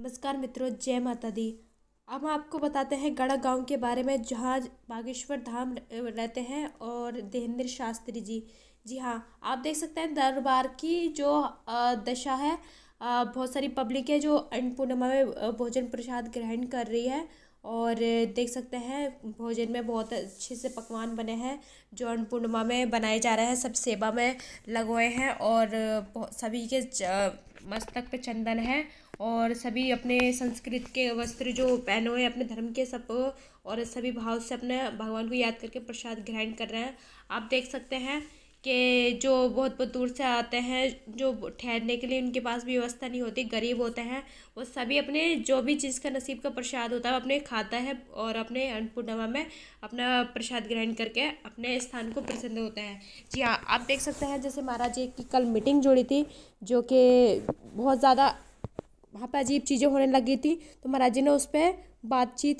नमस्कार मित्रों जय माता दी अब हम आपको बताते हैं गढ़ा गांव के बारे में जहाँ बागेश्वर धाम रहते हैं और देहेंद्र शास्त्री जी जी हाँ आप देख सकते हैं दरबार की जो दशा है बहुत सारी पब्लिक है जो अन्नपूर्णिमा में भोजन प्रसाद ग्रहण कर रही है और देख सकते हैं भोजन में बहुत अच्छे से पकवान बने हैं जो अन्नपूर्णिमा में बनाए जा रहे हैं सब सेवा में लगवाए हैं और सभी के मस्तक पे चंदन है और सभी अपने संस्कृत के वस्त्र जो पहने हुए हैं अपने धर्म के सब और सभी भाव से अपने भगवान को याद करके प्रसाद ग्रहण कर रहे हैं आप देख सकते हैं के जो बहुत बहुत दूर से आते हैं जो ठहरने के लिए उनके पास व्यवस्था नहीं होती गरीब होते हैं वो सभी अपने जो भी चीज़ का नसीब का प्रसाद होता है अपने खाता है और अपने अन्नपूर्णिमा में अपना प्रसाद ग्रहण करके अपने स्थान को प्रसन्न होते हैं जी हाँ आप देख सकते हैं जैसे महाराज जी की कल मीटिंग जुड़ी थी जो कि बहुत ज़्यादा वहाँ पर अजीब चीज़ें होने लगी थी तो महाराज जी ने उस पर बातचीत